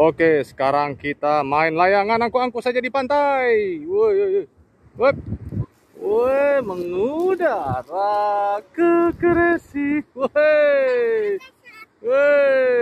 Oke, sekarang kita main layangan angku-angku saja di pantai. Woi, woi, woi. Woi, mengudara ke keresi. Woi. Woi.